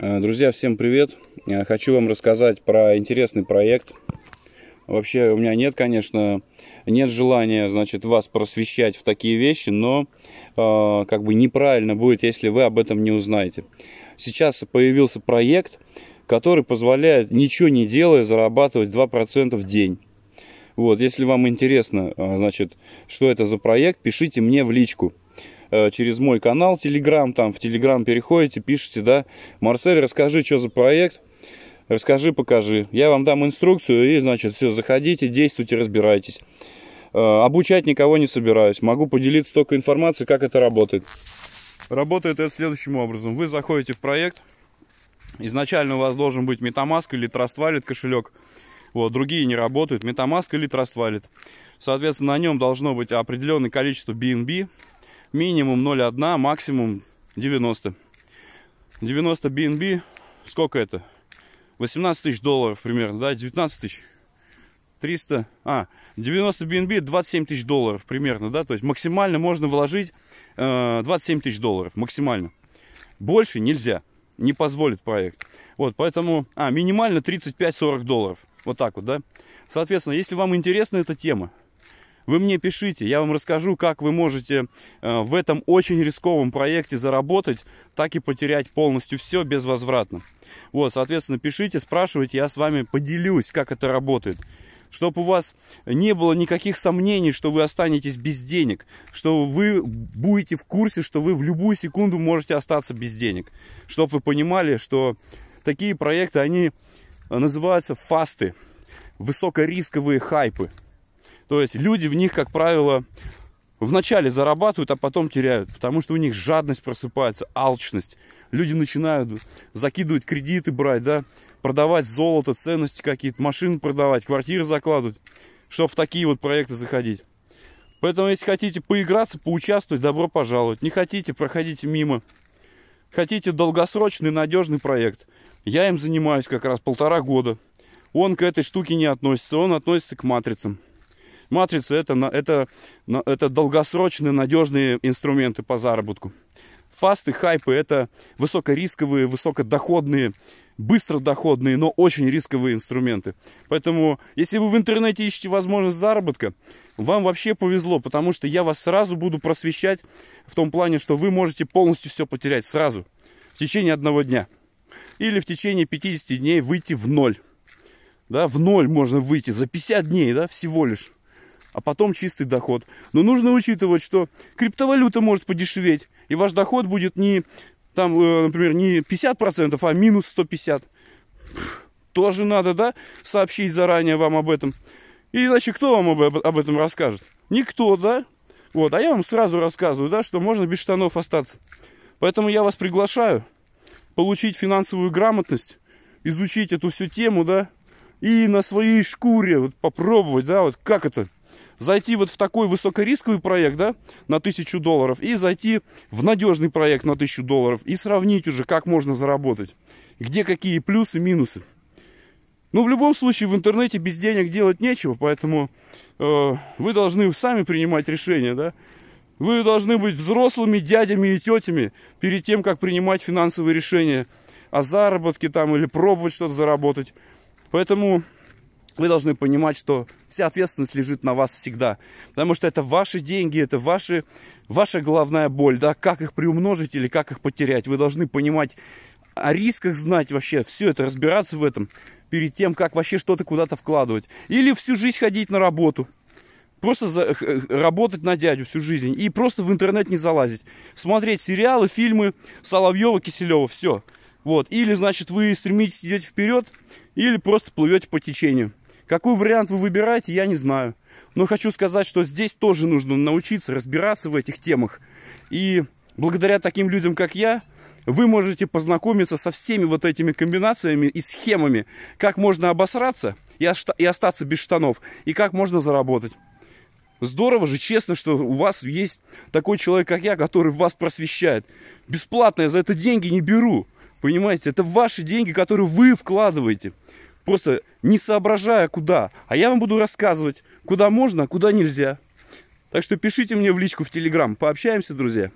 Э, друзья, всем привет! Э, хочу вам рассказать про интересный проект. Вообще у меня нет, конечно, нет желания, значит, вас просвещать в такие вещи, но э, как бы неправильно будет, если вы об этом не узнаете. Сейчас появился проект, который позволяет, ничего не делая, зарабатывать 2% в день. Вот, если вам интересно, э, значит, что это за проект, пишите мне в личку. Э, через мой канал Телеграм, там в Телеграм переходите, пишите, да, Марсель, расскажи, что за проект, расскажи, покажи. Я вам дам инструкцию и, значит, все, заходите, действуйте, разбирайтесь. Э, обучать никого не собираюсь, могу поделиться только информацией, как это работает. Работает это следующим образом. Вы заходите в проект, изначально у вас должен быть MetaMask или Trust кошелек, вот, другие не работают, MetaMask или Trust Соответственно, на нем должно быть определенное количество BNB, минимум 0,1, максимум 90. 90 BNB, сколько это? 18 тысяч долларов примерно, да, 19 тысяч. 300, а, 90 BNB 27 тысяч долларов примерно, да, то есть максимально можно вложить э, 27 тысяч долларов, максимально. Больше нельзя, не позволит проект. Вот, поэтому, а, минимально 35-40 долларов, вот так вот, да. Соответственно, если вам интересна эта тема, вы мне пишите, я вам расскажу, как вы можете э, в этом очень рисковом проекте заработать, так и потерять полностью все безвозвратно. Вот, соответственно, пишите, спрашивайте, я с вами поделюсь, как это работает чтобы у вас не было никаких сомнений, что вы останетесь без денег, что вы будете в курсе, что вы в любую секунду можете остаться без денег, чтобы вы понимали, что такие проекты, они называются фасты, высокорисковые хайпы. То есть люди в них, как правило, вначале зарабатывают, а потом теряют, потому что у них жадность просыпается, алчность. Люди начинают закидывать кредиты брать, да, продавать золото, ценности какие-то, машины продавать, квартиры закладывать, чтобы в такие вот проекты заходить. Поэтому, если хотите поиграться, поучаствовать, добро пожаловать. Не хотите, проходите мимо. Хотите долгосрочный, надежный проект. Я им занимаюсь как раз полтора года. Он к этой штуке не относится, он относится к матрицам. Матрицы это, это, это долгосрочные надежные инструменты по заработку. Фасты, хайпы это высокорисковые, высокодоходные, быстродоходные, но очень рисковые инструменты. Поэтому, если вы в интернете ищете возможность заработка, вам вообще повезло, потому что я вас сразу буду просвещать в том плане, что вы можете полностью все потерять сразу, в течение одного дня. Или в течение 50 дней выйти в ноль да, в ноль можно выйти за 50 дней, да, всего лишь а потом чистый доход. Но нужно учитывать, что криптовалюта может подешеветь, и ваш доход будет не, там, э, например, не 50%, а минус 150. Тоже надо, да, сообщить заранее вам об этом. И иначе кто вам об, об этом расскажет? Никто, да? Вот, а я вам сразу рассказываю, да, что можно без штанов остаться. Поэтому я вас приглашаю получить финансовую грамотность, изучить эту всю тему, да, и на своей шкуре вот попробовать, да, вот как это – зайти вот в такой высокорисковый проект, да, на 1000 долларов, и зайти в надежный проект на 1000 долларов, и сравнить уже, как можно заработать, где какие плюсы, минусы. Ну, в любом случае, в интернете без денег делать нечего, поэтому э, вы должны сами принимать решения, да. Вы должны быть взрослыми дядями и тетями перед тем, как принимать финансовые решения о заработке там или пробовать что-то заработать. Поэтому вы должны понимать, что вся ответственность лежит на вас всегда. Потому что это ваши деньги, это ваши, ваша головная боль, да, как их приумножить или как их потерять. Вы должны понимать о рисках знать вообще, все это, разбираться в этом, перед тем, как вообще что-то куда-то вкладывать. Или всю жизнь ходить на работу, просто за, э, э, работать на дядю всю жизнь и просто в интернет не залазить. Смотреть сериалы, фильмы Соловьева, Киселева, все. Вот. Или, значит, вы стремитесь идете вперед, или просто плывете по течению. Какой вариант вы выбираете, я не знаю. Но хочу сказать, что здесь тоже нужно научиться разбираться в этих темах. И благодаря таким людям, как я, вы можете познакомиться со всеми вот этими комбинациями и схемами, как можно обосраться и остаться без штанов, и как можно заработать. Здорово же, честно, что у вас есть такой человек, как я, который вас просвещает. Бесплатно я за это деньги не беру. Понимаете, это ваши деньги, которые вы вкладываете просто не соображая куда. А я вам буду рассказывать, куда можно, а куда нельзя. Так что пишите мне в личку в Телеграм. Пообщаемся, друзья.